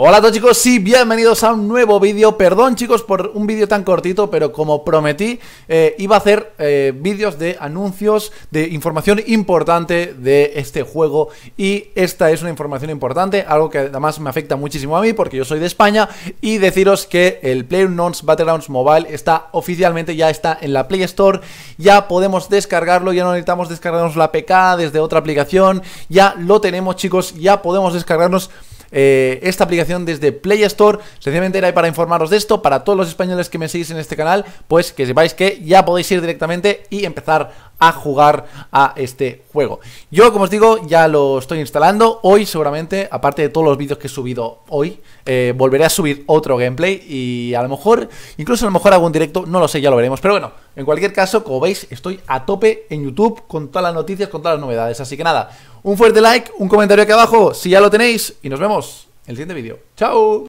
Hola a todos chicos y bienvenidos a un nuevo vídeo Perdón chicos por un vídeo tan cortito Pero como prometí eh, iba a hacer eh, vídeos de anuncios De información importante de este juego Y esta es una información importante Algo que además me afecta muchísimo a mí Porque yo soy de España Y deciros que el PlayerUnknown's Battlegrounds Mobile Está oficialmente, ya está en la Play Store Ya podemos descargarlo Ya no necesitamos descargarnos la PK desde otra aplicación Ya lo tenemos chicos Ya podemos descargarnos eh, esta aplicación desde Play Store. Sencillamente era para informaros de esto, para todos los españoles que me seguís en este canal, pues que sepáis que ya podéis ir directamente y empezar a jugar a este juego. Yo, como os digo, ya lo estoy instalando. Hoy, seguramente, aparte de todos los vídeos que he subido hoy, eh, volveré a subir otro gameplay y a lo mejor, incluso a lo mejor un directo, no lo sé, ya lo veremos. Pero bueno, en cualquier caso, como veis, estoy a tope en YouTube con todas las noticias, con todas las novedades. Así que nada, un fuerte like, un comentario aquí abajo si ya lo tenéis y nos vemos en el siguiente vídeo. ¡Chao!